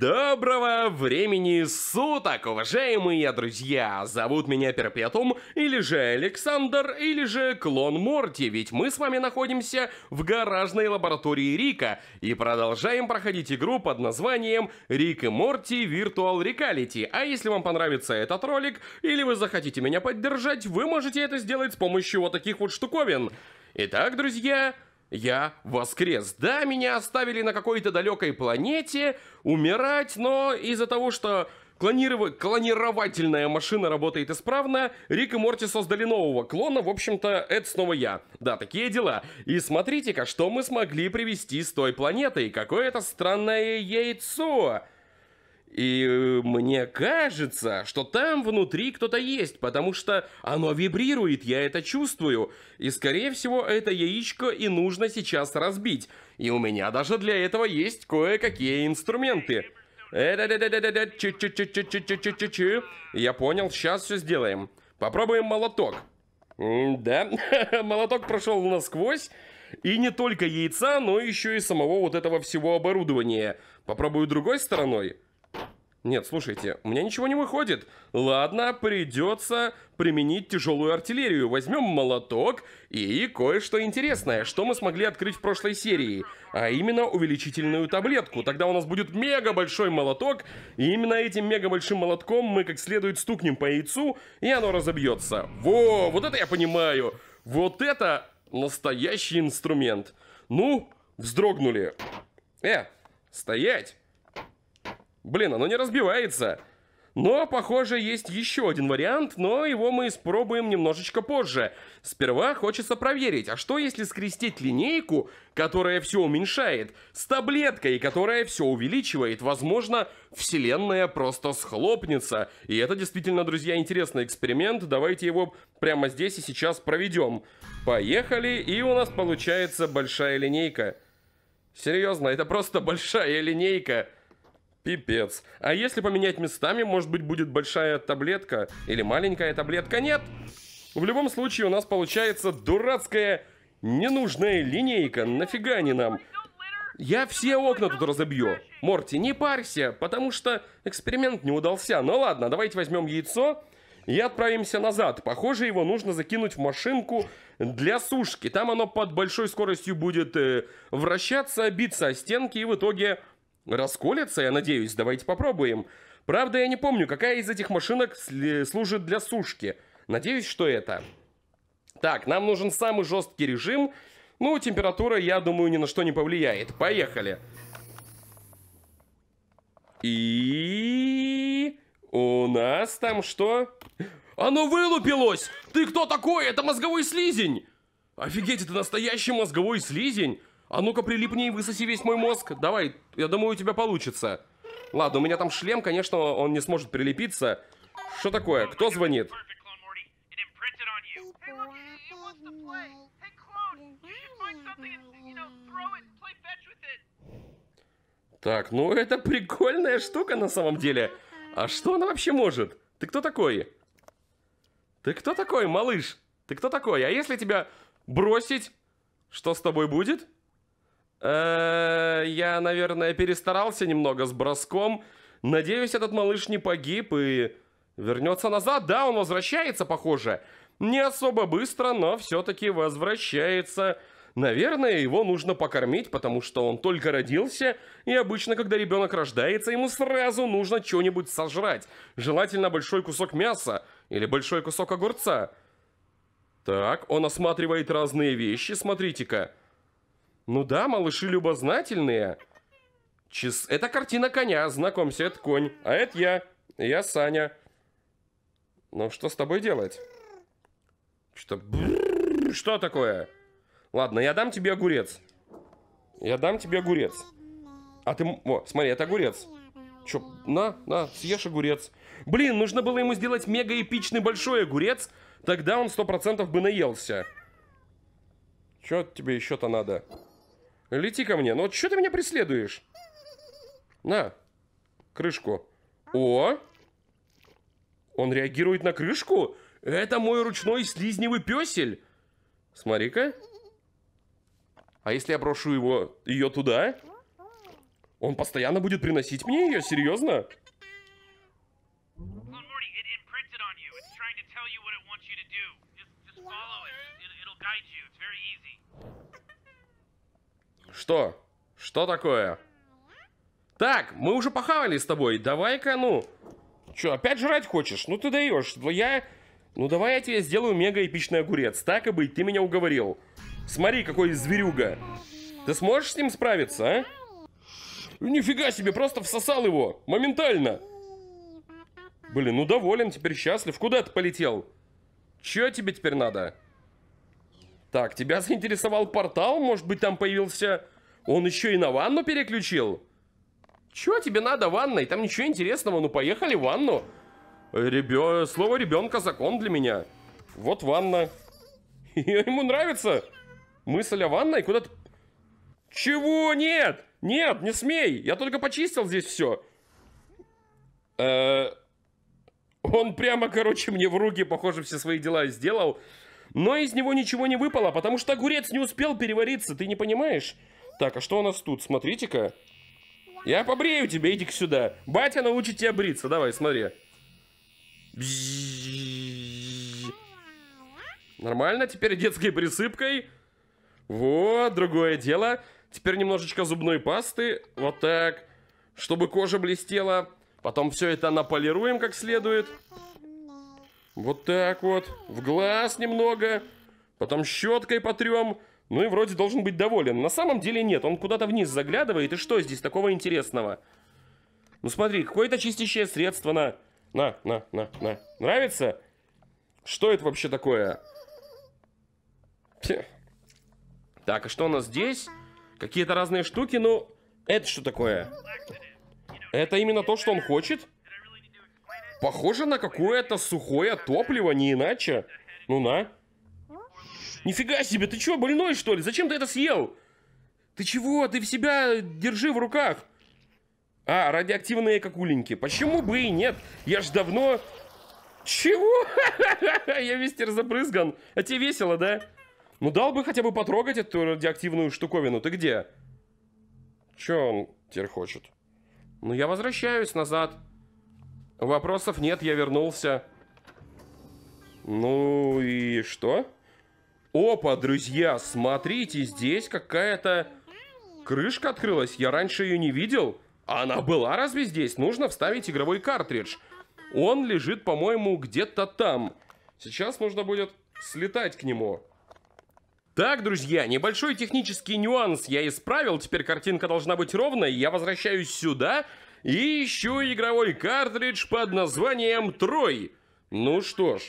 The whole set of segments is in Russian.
Доброго времени суток, уважаемые друзья! Зовут меня Перпетум, или же Александр, или же Клон Морти, ведь мы с вами находимся в гаражной лаборатории Рика и продолжаем проходить игру под названием Рик и Морти Virtual Reality. А если вам понравится этот ролик, или вы захотите меня поддержать, вы можете это сделать с помощью вот таких вот штуковин. Итак, друзья, я воскрес. Да, меня оставили на какой-то далекой планете умирать, но из-за того, что клониров... клонировательная машина работает исправно, Рик и Морти создали нового клона, в общем-то, это снова я. Да, такие дела. И смотрите-ка, что мы смогли привезти с той планеты, какое это странное яйцо. И мне кажется, что там внутри кто-то есть, потому что оно вибрирует, я это чувствую. И скорее всего это яичко и нужно сейчас разбить. И у меня даже для этого есть кое-какие инструменты. Я понял, сейчас все сделаем. Попробуем молоток. да, молоток прошел насквозь. И не только яйца, но еще и самого вот этого всего оборудования. Попробую другой стороной. Нет, слушайте, у меня ничего не выходит. Ладно, придется применить тяжелую артиллерию. Возьмем молоток и кое-что интересное, что мы смогли открыть в прошлой серии. А именно увеличительную таблетку. Тогда у нас будет мега большой молоток. И именно этим мега большим молотком мы как следует стукнем по яйцу, и оно разобьется. Во, вот это я понимаю. Вот это настоящий инструмент. Ну, вздрогнули. Э, стоять. Блин, оно не разбивается. Но, похоже, есть еще один вариант, но его мы испробуем немножечко позже. Сперва хочется проверить, а что если скрестить линейку, которая все уменьшает, с таблеткой, которая все увеличивает? Возможно, вселенная просто схлопнется. И это действительно, друзья, интересный эксперимент. Давайте его прямо здесь и сейчас проведем. Поехали, и у нас получается большая линейка. Серьезно, это просто большая линейка. Пипец. А если поменять местами, может быть, будет большая таблетка или маленькая таблетка? Нет! В любом случае, у нас получается дурацкая ненужная линейка. Нафига они нам? Я все окна тут разобью. Морти, не парься, потому что эксперимент не удался. Ну ладно, давайте возьмем яйцо и отправимся назад. Похоже, его нужно закинуть в машинку для сушки. Там оно под большой скоростью будет э, вращаться, биться о стенки и в итоге расколется, я надеюсь. Давайте попробуем. Правда, я не помню, какая из этих машинок служит для сушки. Надеюсь, что это. Так, нам нужен самый жесткий режим. Ну, температура, я думаю, ни на что не повлияет. Поехали. И... У нас там что? Оно вылупилось! Ты кто такой? Это мозговой слизень! Офигеть, это настоящий мозговой слизень! А ну-ка прилипни и высоси весь мой мозг. Давай, я думаю, у тебя получится. Ладно, у меня там шлем, конечно, он не сможет прилепиться. Что такое? Кто звонит? Так, ну это прикольная штука на самом деле. А что она вообще может? Ты кто такой? Ты кто такой, малыш? Ты кто такой? А если тебя бросить, что с тобой будет? Э, я, наверное, перестарался немного с броском. Надеюсь, этот малыш не погиб и вернется назад. Да, он возвращается, похоже. Не особо быстро, но все-таки возвращается. Наверное, его нужно покормить, потому что он только родился, и обычно, когда ребенок рождается, ему сразу нужно что-нибудь сожрать. Желательно большой кусок мяса или большой кусок огурца. Так, он осматривает разные вещи, смотрите-ка. Ну да, малыши любознательные. Чис... Это картина коня, знакомься, это конь. А это я. Я Саня. Ну что с тобой делать? Что... Что такое? Ладно, я дам тебе огурец. Я дам тебе огурец. А ты... О, смотри, это огурец. Че, на, на, съешь огурец. Блин, нужно было ему сделать мега эпичный большой огурец, тогда он сто процентов бы наелся. Че тебе еще то надо? Лети ко мне. Ну вот что ты меня преследуешь? На, крышку. О! Он реагирует на крышку? Это мой ручной слизневый песель. Смотри-ка. А если я брошу его, ее туда? Он постоянно будет приносить мне ее? Серьезно? Just follow it. It'll что? Что такое? Так, мы уже похавали с тобой. Давай-ка, ну... Че, опять жрать хочешь? Ну ты даешь. Я... Ну давай я тебе сделаю мега эпичный огурец. Так и быть, ты меня уговорил. Смотри, какой зверюга. Ты сможешь с ним справиться, а? Нифига себе, просто всосал его. Моментально. Блин, ну доволен, теперь счастлив. Куда ты полетел? Чё тебе теперь надо? Так, тебя заинтересовал портал? Может быть, там появился... Он еще и на ванну переключил? Чего тебе надо ванной? Там ничего интересного. Ну, поехали в ванну. Ребё... Слово ребенка закон для меня. Вот ванна. Ему нравится мысль о ванной. Куда-то... Чего? Нет! Нет, не смей! Я только почистил здесь все. Э, он прямо, короче, мне в руки, похоже, все свои дела сделал. Но из него ничего не выпало, потому что огурец не успел перевариться, ты не понимаешь? Так, а что у нас тут? Смотрите-ка. Я побрею тебя, иди сюда. Батя научит тебя бриться, давай, смотри. Нормально, теперь детской присыпкой. Вот, другое дело. Теперь немножечко зубной пасты. Вот так. Чтобы кожа блестела. Потом все это наполируем как следует. Вот так вот. В глаз немного. Потом щеткой потрем. Ну и вроде должен быть доволен. На самом деле нет. Он куда-то вниз заглядывает. И что здесь такого интересного? Ну смотри, какое-то чистящее средство на... На, на, на, на. Нравится? Что это вообще такое? Так, а что у нас здесь? Какие-то разные штуки, ну... Это что такое? Это именно то, что он хочет? Похоже на какое-то сухое топливо, не иначе. Ну на. Нифига себе, ты чё, больной что ли? Зачем ты это съел? Ты чего? Ты в себя держи в руках. А, радиоактивные какуленьки. Почему бы и нет? Я ж давно... Чего? Я мистер забрызган. А тебе весело, да? Ну дал бы хотя бы потрогать эту радиоактивную штуковину. Ты где? Чё он теперь хочет? Ну я возвращаюсь назад. Вопросов нет, я вернулся. Ну и что? Опа, друзья, смотрите, здесь какая-то крышка открылась. Я раньше ее не видел. Она была разве здесь? Нужно вставить игровой картридж. Он лежит, по-моему, где-то там. Сейчас нужно будет слетать к нему. Так, друзья, небольшой технический нюанс я исправил. Теперь картинка должна быть ровной. Я возвращаюсь сюда. Сюда и еще игровой картридж под названием «Трой». Ну что ж,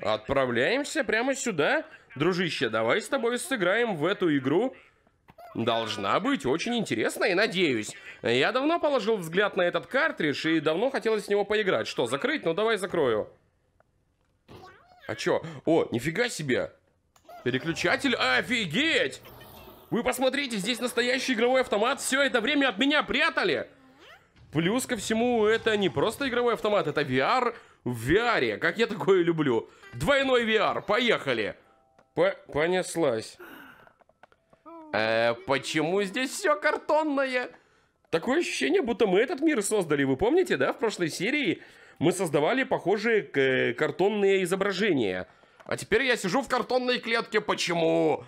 отправляемся прямо сюда. Дружище, давай с тобой сыграем в эту игру. Должна быть очень интересная, надеюсь. Я давно положил взгляд на этот картридж и давно хотелось с него поиграть. Что, закрыть? Ну давай закрою. А чё? О, нифига себе! Переключатель? Офигеть! Вы посмотрите, здесь настоящий игровой автомат. Все это время от меня прятали! Плюс ко всему, это не просто игровой автомат, это VR в VR. Как я такое люблю. Двойной VR, поехали. По понеслась. Э, почему здесь все картонное? Такое ощущение, будто мы этот мир создали. Вы помните, да, в прошлой серии мы создавали похожие э, картонные изображения. А теперь я сижу в картонной клетке. Почему?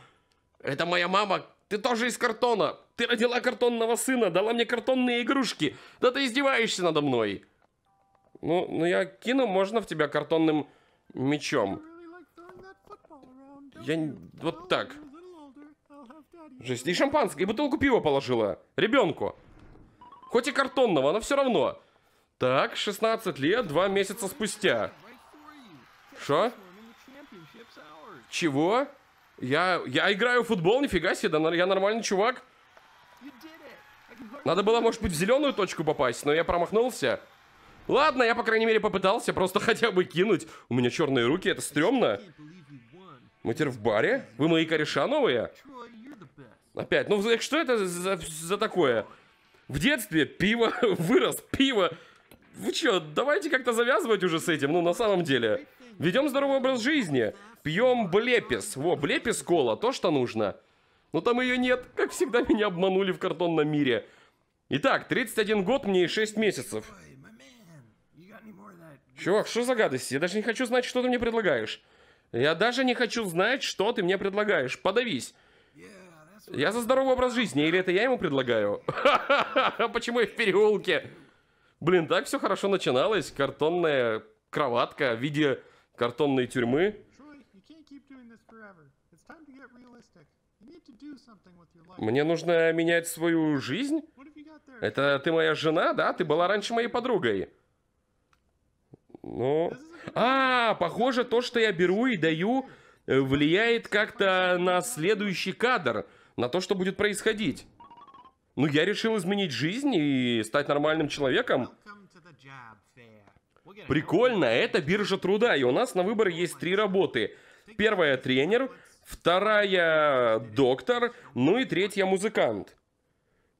Это моя мама. Ты тоже из картона. Ты родила картонного сына, дала мне картонные игрушки. Да ты издеваешься надо мной. Ну, ну я кину, можно в тебя картонным мечом. Я вот так. Жесть. И шампанское, и бутылку пива положила. Ребенку. Хоть и картонного, но все равно. Так, 16 лет, 2 месяца спустя. Что? Чего? Я, я играю в футбол, нифига себе, да, я нормальный чувак. Надо было, может быть, в зеленую точку попасть, но я промахнулся. Ладно, я, по крайней мере, попытался просто хотя бы кинуть. У меня черные руки, это стрёмно. Мы теперь в баре? Вы мои кореша новые? Опять. Ну, что это за, за такое? В детстве пиво, вырос пиво. Вы чё, давайте как-то завязывать уже с этим, ну, на самом деле. Ведем здоровый образ жизни. Пьем блепис. Во, блепис кола, то, что нужно. Но там ее нет. Как всегда, меня обманули в картонном мире. Итак, 31 год мне и 6 месяцев. Чувак, что за гадость? Я даже не хочу знать, что ты мне предлагаешь. Я даже не хочу знать, что ты мне предлагаешь. Подавись. Я за здоровый образ жизни, или это я ему предлагаю? Почему я в переулке? Блин, так все хорошо начиналось. Картонная кроватка в виде картонной тюрьмы. Мне нужно менять свою жизнь? Это ты моя жена, да? Ты была раньше моей подругой. Ну... А, похоже, то, что я беру и даю, э, влияет как-то на следующий кадр. На то, что будет происходить. Ну, я решил изменить жизнь и стать нормальным человеком. Прикольно, это биржа труда, и у нас на выбор есть три работы. Первая тренер, вторая доктор, ну и третья музыкант.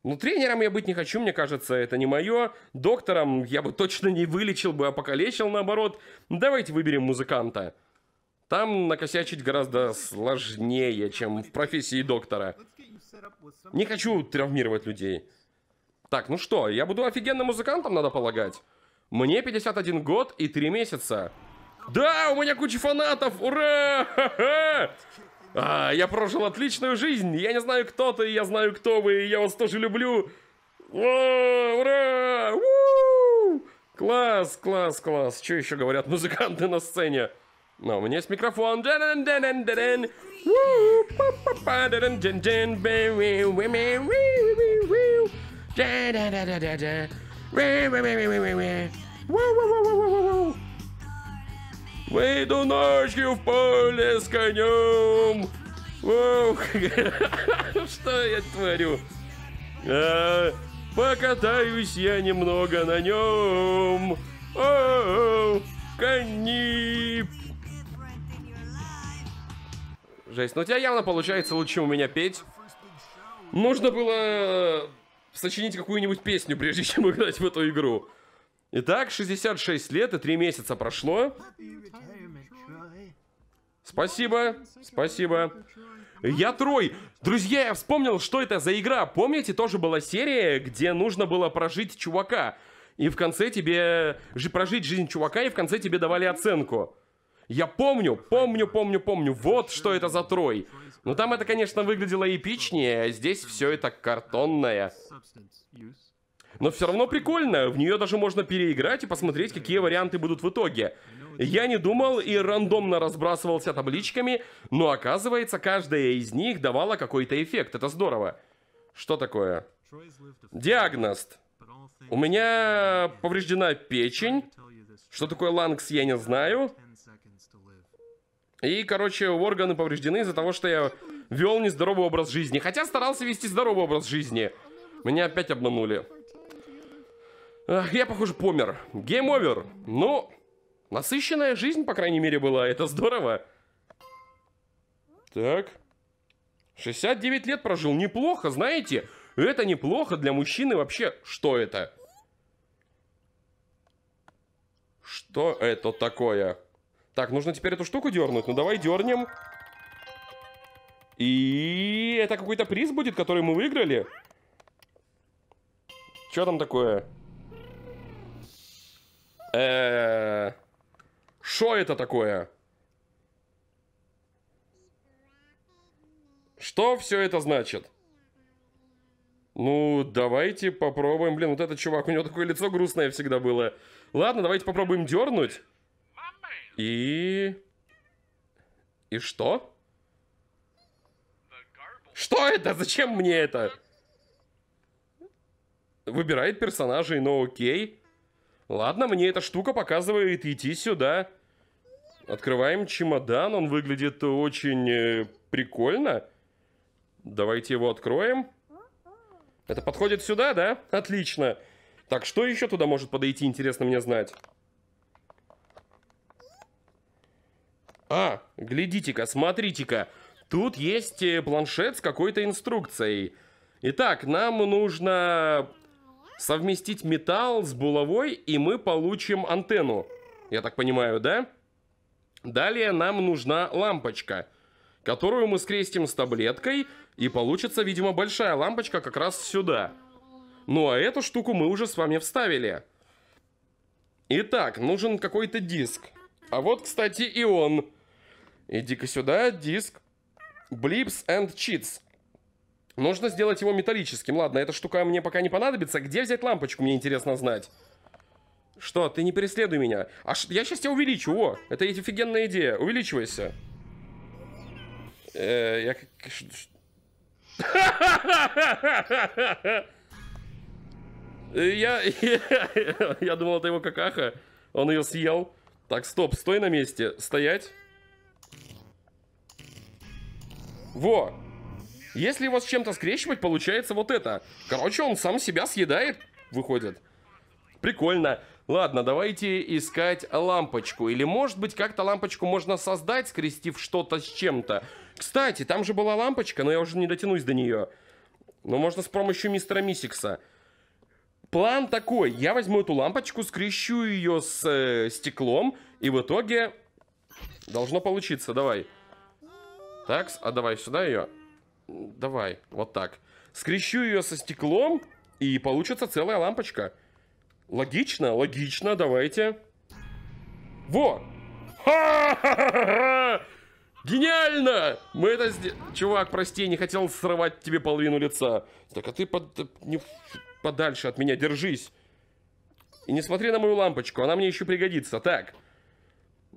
Ну, тренером я быть не хочу, мне кажется, это не мое. Доктором я бы точно не вылечил бы, а покалечил наоборот. Ну, давайте выберем музыканта. Там накосячить гораздо сложнее, чем в профессии доктора. Не хочу травмировать людей. Так, ну что, я буду офигенным музыкантом, надо полагать. Мне 51 год и 3 месяца. Да, у меня куча фанатов, ура! А, я прожил отличную жизнь, я не знаю, кто ты, я знаю, кто вы, и я вас тоже люблю. О, ура! У-у-у! Класс, класс, класс. Что еще говорят музыканты на сцене? Но у меня есть микрофон. Выйду ночью в поле с конем. Воу, что я творю? А, покатаюсь я немного на нем. Оу, кони. Жесть, ну у тебя явно получается лучше у меня петь. Нужно было сочинить какую-нибудь песню, прежде чем играть в эту игру. Итак, 66 лет и 3 месяца прошло. Спасибо, спасибо. Я Трой. Друзья, я вспомнил, что это за игра. Помните, тоже была серия, где нужно было прожить чувака. И в конце тебе... Прожить жизнь чувака, и в конце тебе давали оценку. Я помню, помню, помню, помню. Вот что это за Трой. Но ну, там это, конечно, выглядело эпичнее, а здесь все это картонное. Но все равно прикольно, в нее даже можно переиграть и посмотреть, какие варианты будут в итоге. Я не думал и рандомно разбрасывался табличками, но оказывается, каждая из них давала какой-то эффект. Это здорово. Что такое? Диагност. У меня повреждена печень. Что такое лангс, я не знаю. И, короче, органы повреждены из-за того, что я вел нездоровый образ жизни. Хотя старался вести здоровый образ жизни. Меня опять обманули. Я, похоже, помер. Гейм-овер. Ну, насыщенная жизнь, по крайней мере, была. Это здорово. Так. 69 лет прожил. Неплохо, знаете? Это неплохо для мужчины вообще. Что это? Что это такое? Так, нужно теперь эту штуку дернуть. Ну, давай дернем. И это какой-то приз будет, который мы выиграли? Что там такое? Что э, это такое? Что все это значит? Ну, давайте попробуем. Блин, вот этот чувак, у него такое лицо грустное всегда было. Ладно, давайте попробуем дернуть. И... И что? Что это? Зачем мне это? Выбирает персонажей, но ну, окей. Ладно, мне эта штука показывает идти сюда. Открываем чемодан, он выглядит очень э, прикольно. Давайте его откроем. Это подходит сюда, да? Отлично. Так, что еще туда может подойти, интересно мне знать. А, глядите-ка, смотрите-ка. Тут есть э, планшет с какой-то инструкцией. Итак, нам нужно совместить металл с булавой, и мы получим антенну. Я так понимаю, да? Далее нам нужна лампочка, которую мы скрестим с таблеткой, и получится, видимо, большая лампочка как раз сюда. Ну а эту штуку мы уже с вами вставили. Итак, нужен какой-то диск. А вот, кстати, и он. Иди-ка сюда, диск. Blips and Cheats. Нужно сделать его металлическим. Ладно, эта штука мне пока не понадобится. Где взять лампочку, мне интересно знать. Что, ты не преследуй меня. А я сейчас тебя увеличу. О, это офигенная идея. Увеличивайся. Э, я... Я... Я думал, это его какаха. Он ее съел. Так, стоп, стой на месте. Стоять. Во! Если его с чем-то скрещивать, получается вот это. Короче, он сам себя съедает, выходит. Прикольно. Ладно, давайте искать лампочку. Или, может быть, как-то лампочку можно создать, скрестив что-то с чем-то. Кстати, там же была лампочка, но я уже не дотянусь до нее. Но можно с помощью мистера Мисикса. План такой. Я возьму эту лампочку, скрещу ее с э, стеклом, и в итоге должно получиться. Давай. Такс, а давай сюда ее. Давай, вот так. Скрещу ее со стеклом, и получится целая лампочка. Логично, логично, давайте. Во! Гениально! Мы это сделали... Чувак, прости, не хотел срывать тебе половину лица. Так, а ты под... не... подальше от меня, держись. И не смотри на мою лампочку, она мне еще пригодится. Так,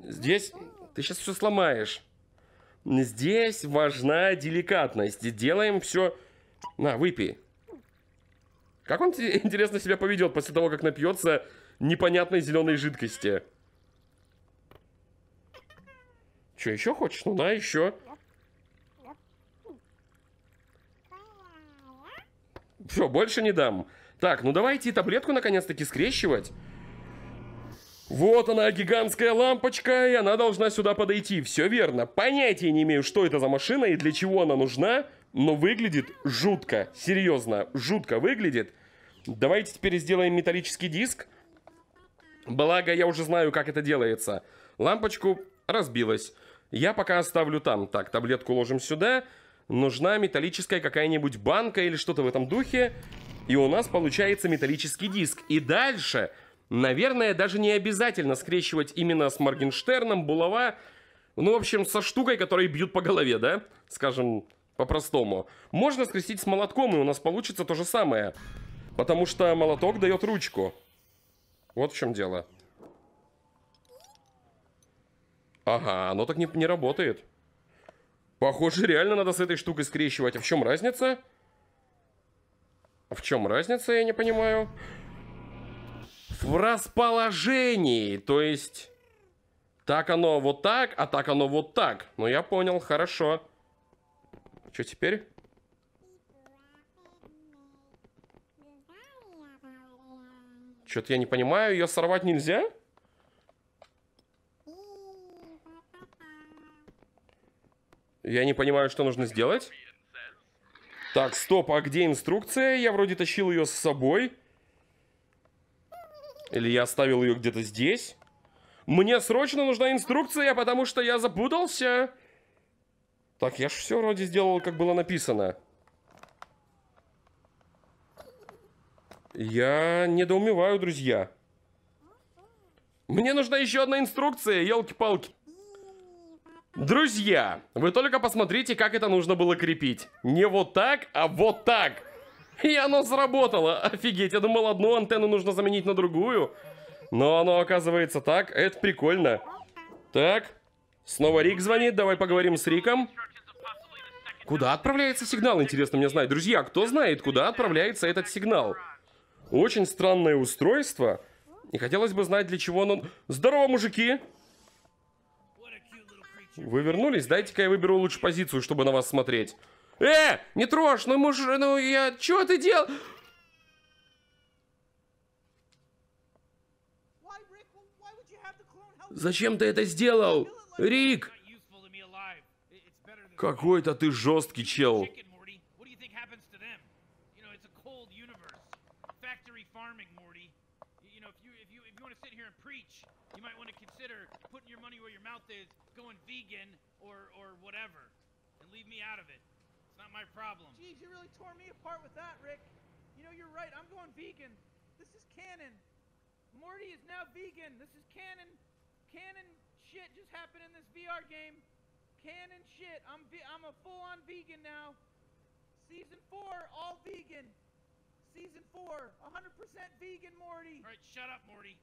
здесь ты сейчас все сломаешь. Здесь важна деликатность. Делаем все... На, выпей. Как он, интересно, себя поведет после того, как напьется непонятной зеленой жидкости? Че еще хочешь? Ну да, еще. Все, больше не дам. Так, ну давайте таблетку наконец-таки скрещивать. Вот она, гигантская лампочка, и она должна сюда подойти. Все верно. Понятия не имею, что это за машина и для чего она нужна, но выглядит жутко. Серьезно, жутко выглядит. Давайте теперь сделаем металлический диск. Благо, я уже знаю, как это делается. Лампочку разбилась. Я пока оставлю там. Так, таблетку ложим сюда. Нужна металлическая какая-нибудь банка или что-то в этом духе. И у нас получается металлический диск. И дальше Наверное, даже не обязательно скрещивать именно с Моргенштерном, Булава, ну, в общем, со штукой, которые бьют по голове, да? Скажем, по-простому. Можно скрестить с молотком, и у нас получится то же самое. Потому что молоток дает ручку. Вот в чем дело. Ага, оно так не, не работает. Похоже, реально надо с этой штукой скрещивать. А в чем разница? А в чем разница, я не понимаю в расположении. То есть, так оно вот так, а так оно вот так. Ну, я понял, хорошо. Что теперь? Что-то я не понимаю, ее сорвать нельзя? Я не понимаю, что нужно сделать. Так, стоп, а где инструкция? Я вроде тащил ее с собой. Или я оставил ее где-то здесь? Мне срочно нужна инструкция, потому что я запутался. Так, я же все вроде сделал, как было написано. Я недоумеваю, друзья. Мне нужна еще одна инструкция, елки-палки. Друзья, вы только посмотрите, как это нужно было крепить. Не вот так, а вот так. И оно сработало. Офигеть, я думал, одну антенну нужно заменить на другую. Но оно оказывается так. Это прикольно. Так. Снова Рик звонит. Давай поговорим с Риком. Куда отправляется сигнал, интересно мне знать. Друзья, кто знает, куда отправляется этот сигнал? Очень странное устройство. И хотелось бы знать, для чего оно... Здорово, мужики! Вы вернулись? Дайте-ка я выберу лучшую позицию, чтобы на вас смотреть. Э, не трожь, ну муж, ну я, чего ты делал? Зачем ты это сделал? Рик! Какой-то ты жесткий чел. Putting your money where your mouth is, going vegan or or whatever, and leave me out of it. It's not my problem. Geez, you really tore me apart with that, Rick. You know, you're right. I'm going vegan. This is canon. Morty is now vegan. This is canon. Canon shit just happened in this VR game. Canon shit. I'm I'm a full-on vegan now. Season 4, all vegan. Season 4, 100% vegan Morty. All right, shut up, Morty.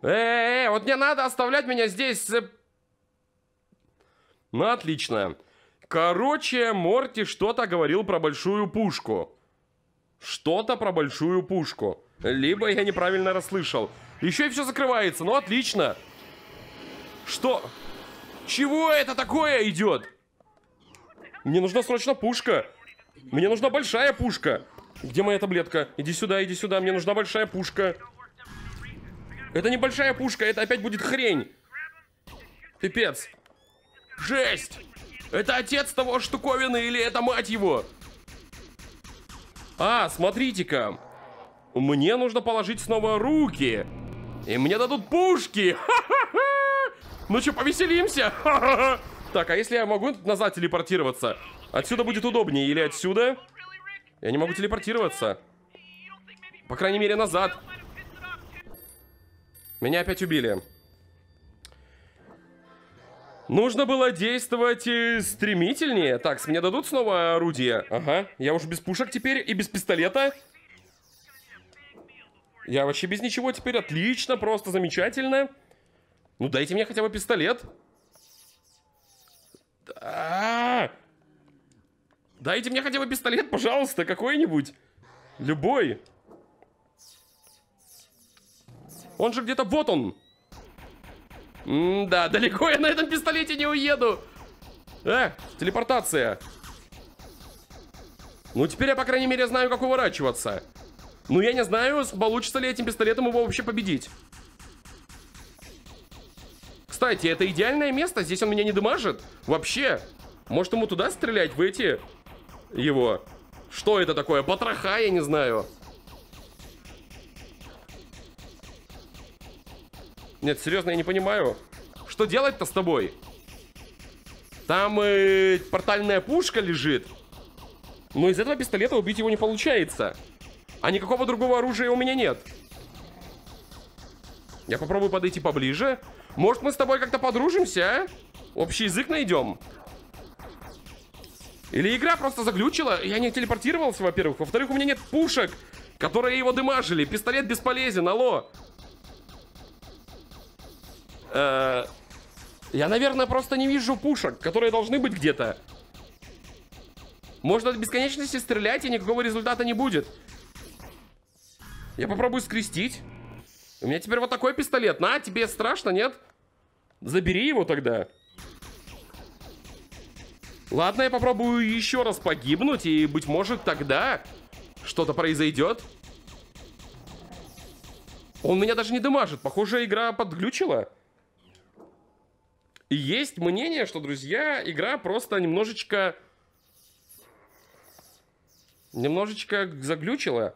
Эй, э, э, вот не надо оставлять меня здесь э, Ну, отлично. Короче, Морти что-то говорил про большую пушку. Что-то про большую пушку. Либо я неправильно расслышал. Еще и все закрывается. Ну, отлично. Что? Чего это такое идет? Мне нужна срочно пушка. Мне нужна большая пушка. Где моя таблетка? Иди сюда, иди сюда. Мне нужна большая пушка. Это не большая пушка. Это опять будет хрень. Пипец. Жесть! Это отец того штуковины или это мать его? А, смотрите-ка. Мне нужно положить снова руки. И мне дадут пушки. Ну что, повеселимся? Так, а если я могу назад телепортироваться? Отсюда будет удобнее или отсюда? Я не могу телепортироваться. По крайней мере, назад. Меня опять убили. Нужно было действовать э, стремительнее. Так, с меня дадут снова орудие? Ага, я уже без пушек теперь и без пистолета. Я вообще без ничего теперь. Отлично, просто замечательно. Ну дайте мне хотя бы пистолет. Да. Дайте мне хотя бы пистолет, пожалуйста, какой-нибудь. Любой. Он же где-то... Вот он! М да, далеко я на этом пистолете не уеду. Э, телепортация. Ну, теперь я, по крайней мере, знаю, как уворачиваться. Ну, я не знаю, получится ли этим пистолетом его вообще победить. Кстати, это идеальное место. Здесь он меня не дамажит. Вообще. Может, ему туда стрелять, в эти... Его. Что это такое? Потроха, я не знаю. Нет, серьезно, я не понимаю. Что делать-то с тобой? Там э, портальная пушка лежит. Но из этого пистолета убить его не получается. А никакого другого оружия у меня нет. Я попробую подойти поближе. Может, мы с тобой как-то подружимся, а? Общий язык найдем. Или игра просто заглючила, я не телепортировался, во-первых. Во-вторых, у меня нет пушек, которые его дымажили. Пистолет бесполезен, алло. Э, я, наверное, просто не вижу пушек, которые должны быть где-то. Можно от бесконечности стрелять, и никакого результата не будет. Я попробую скрестить. У меня теперь вот такой пистолет. На, тебе страшно, нет? Забери его тогда. Ладно, я попробую еще раз погибнуть, и, быть может, тогда что-то произойдет. Он меня даже не дамажит. Похоже, игра подглючила. И есть мнение, что, друзья, игра просто немножечко... Немножечко заглючила.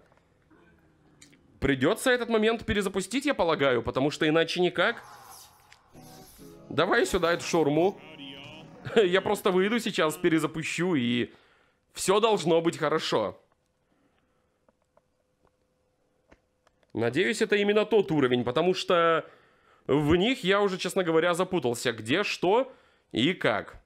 Придется этот момент перезапустить, я полагаю, потому что иначе никак. Давай сюда эту шурму. Я просто выйду сейчас, перезапущу, и все должно быть хорошо. Надеюсь, это именно тот уровень, потому что в них я уже, честно говоря, запутался, где, что и как.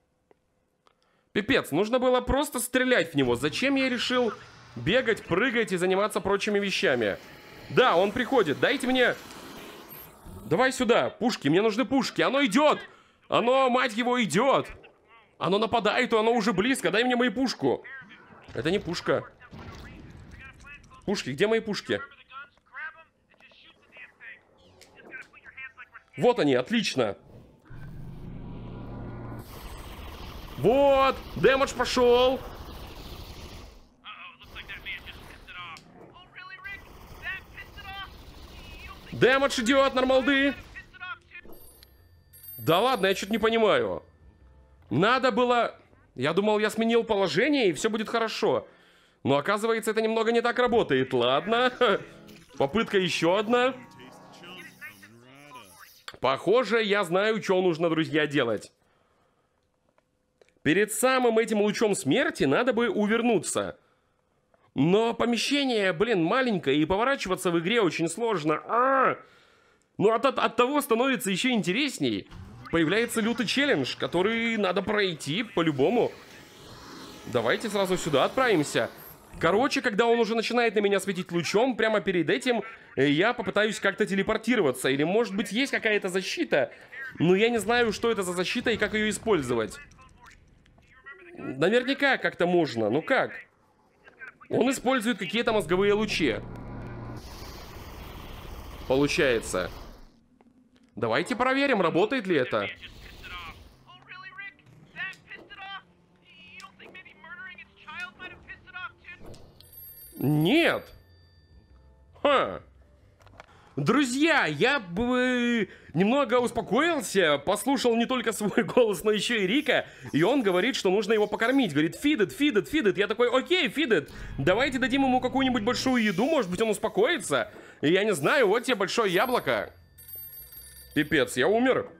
Пипец, нужно было просто стрелять в него. Зачем я решил бегать, прыгать и заниматься прочими вещами? Да, он приходит. Дайте мне... Давай сюда, пушки, мне нужны пушки. Оно идет! Оно, мать его, идет! Оно нападает, оно уже близко. Дай мне мою пушку. Это не пушка. Пушки, где мои пушки? Вот они, отлично. Вот, дэмэдж пошел. Дэмэдж идет, нормалды. Да ладно, я что-то не понимаю. Надо было... Я думал, я сменил положение, и все будет хорошо. Но оказывается, это немного не так работает. Ладно. Попытка еще одна. Похоже, я знаю, что нужно, друзья, делать. Перед самым этим лучом смерти надо бы увернуться. Но помещение, блин, маленькое, и поворачиваться в игре очень сложно. А -а -а. Но от, от, от того становится еще интересней. Появляется лютый челлендж, который надо пройти по-любому. Давайте сразу сюда отправимся. Короче, когда он уже начинает на меня светить лучом, прямо перед этим э, я попытаюсь как-то телепортироваться. Или, может быть, есть какая-то защита, но я не знаю, что это за защита и как ее использовать. Наверняка как-то можно, ну как? Он использует какие-то мозговые лучи. Получается. Давайте проверим, работает ли это. Нет. Ха. Друзья, я бы э, немного успокоился, послушал не только свой голос, но еще и Рика, и он говорит, что нужно его покормить. Говорит, фидет, фидет, фидет. Я такой, окей, фидет, давайте дадим ему какую-нибудь большую еду, может быть, он успокоится. И я не знаю, вот тебе большое яблоко. Пипец, я умер.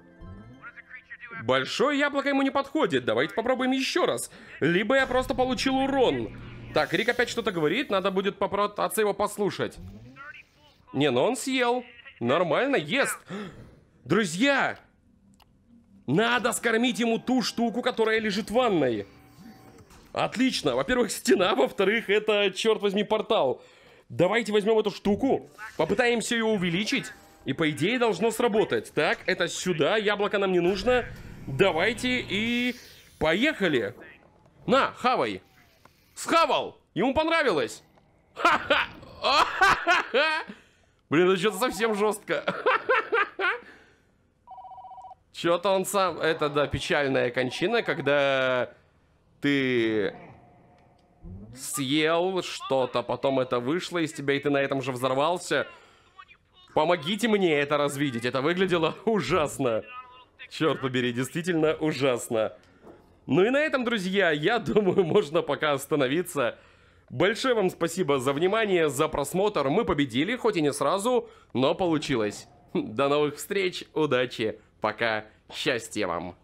Большое яблоко ему не подходит, давайте попробуем еще раз. Либо я просто получил урон. Так, Рик опять что-то говорит, надо будет попытаться его послушать. Не, ну он съел. Нормально, ест. Друзья, надо скормить ему ту штуку, которая лежит в ванной. Отлично. Во-первых, стена, во-вторых, это, черт возьми, портал. Давайте возьмем эту штуку, попытаемся ее увеличить, и по идее должно сработать. Так, это сюда, яблоко нам не нужно. Давайте и поехали. На, хавай. Схавал! Ему понравилось! Ха-ха! Блин, это ну что-то совсем жестко. Что-то он сам... Это, да, печальная кончина, когда ты съел что-то, потом это вышло из тебя, и ты на этом же взорвался. Помогите мне это развидеть, это выглядело ужасно. Черт побери, действительно ужасно. Ну и на этом, друзья, я думаю, можно пока остановиться. Большое вам спасибо за внимание, за просмотр. Мы победили, хоть и не сразу, но получилось. Хм, до новых встреч, удачи, пока, счастья вам!